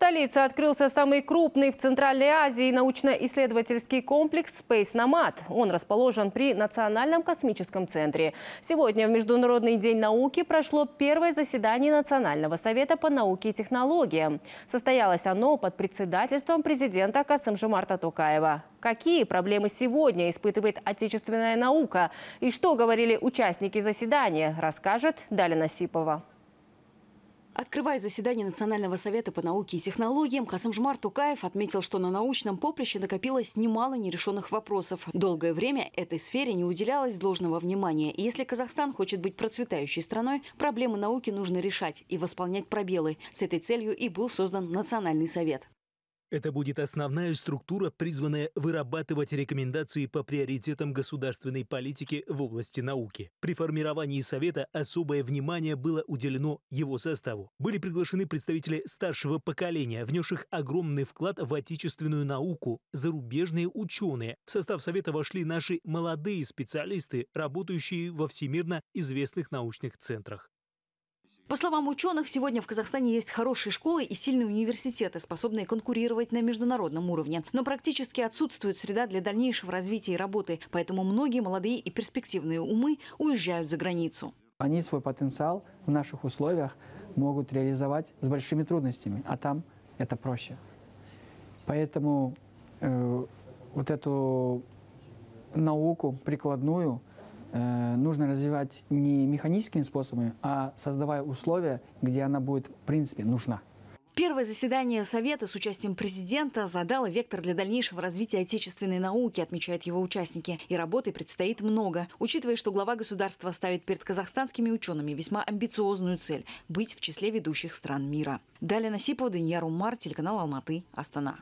столице открылся самый крупный в Центральной Азии научно-исследовательский комплекс Space Nomad. Он расположен при Национальном космическом центре. Сегодня в Международный день науки прошло первое заседание Национального совета по науке и технологиям. Состоялось оно под председательством президента Касымжумарта Токаева. Какие проблемы сегодня испытывает отечественная наука и что говорили участники заседания, расскажет Далина Сипова. Открывая заседание Национального совета по науке и технологиям, Касымжмар Тукаев отметил, что на научном поприще накопилось немало нерешенных вопросов. Долгое время этой сфере не уделялось должного внимания. И если Казахстан хочет быть процветающей страной, проблемы науки нужно решать и восполнять пробелы. С этой целью и был создан Национальный совет. Это будет основная структура, призванная вырабатывать рекомендации по приоритетам государственной политики в области науки. При формировании Совета особое внимание было уделено его составу. Были приглашены представители старшего поколения, внесших огромный вклад в отечественную науку, зарубежные ученые. В состав Совета вошли наши молодые специалисты, работающие во всемирно известных научных центрах. По словам ученых, сегодня в Казахстане есть хорошие школы и сильные университеты, способные конкурировать на международном уровне. Но практически отсутствует среда для дальнейшего развития и работы, поэтому многие молодые и перспективные умы уезжают за границу. Они свой потенциал в наших условиях могут реализовать с большими трудностями, а там это проще. Поэтому э, вот эту науку прикладную – Э, нужно развивать не механическими способами, а создавая условия, где она будет в принципе нужна. Первое заседание Совета с участием президента задало вектор для дальнейшего развития отечественной науки, отмечают его участники. И работы предстоит много, учитывая, что глава государства ставит перед казахстанскими учеными весьма амбициозную цель – быть в числе ведущих стран мира. Далее на Насипова, Даньяру Мар, телеканал Алматы, Астана.